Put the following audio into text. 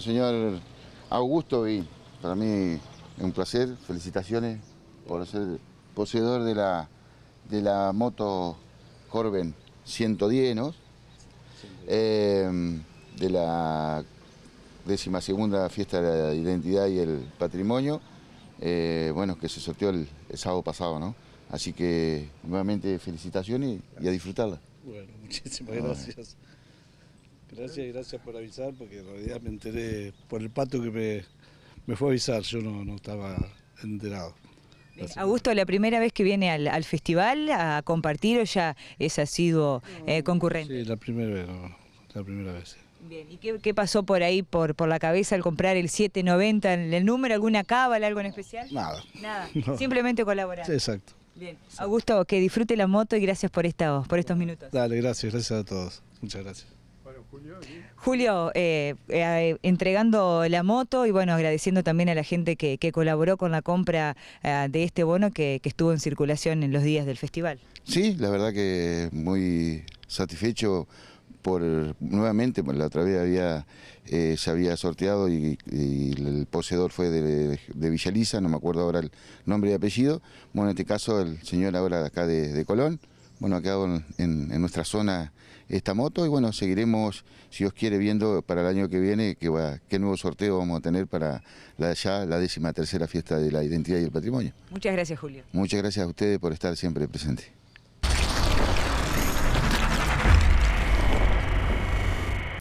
Señor Augusto, y para mí es un placer, felicitaciones por ser poseedor de la, de la moto Corben 110, em, de la décima segunda fiesta de la identidad y el patrimonio, eh, bueno, que se sorteó el, sábado pasado, ¿no? Así que nuevamente felicitaciones y a disfrutarla. Bueno, muchísimas gracias. Gracias, gracias por avisar, porque en realidad me enteré por el pato que me, fue a avisar, yo no, estaba enterado. Eh, Augusto, la primera vez que viene al, festival a compartir o ya es asiduo eh, concurrente. Sí, la primera vez, la primera vez. Bien, ¿y qué, pasó por ahí, por, por la cabeza al comprar el 790, en el número, alguna cábala, algo en especial? Nada. Nada, simplemente colaborar. Sí, exacto. Bien, Augusto, que disfrute la moto y gracias por, esta, por estos minutos. Dale, gracias, gracias a todos. Muchas gracias. Julio, eh, eh, entregando la moto y bueno, agradeciendo también a la gente que, colaboró con la compra eh, de este bono que, estuvo en circulación en los días del festival. Sí, la verdad que muy satisfecho por nuevamente, por la otra vez había, se había sorteado y, el poseedor fue de, de, Villaliza, no me acuerdo ahora el nombre y apellido. Bueno, en este caso el señor ahora acá de Colón bueno, ha en, en, nuestra zona esta moto y bueno, seguiremos, si Dios quiere, viendo para el año que viene qué, qué nuevo sorteo vamos a tener para la, ya la décima tercera fiesta de la identidad y el patrimonio. Muchas gracias, Julio. Muchas gracias a ustedes por estar siempre presentes.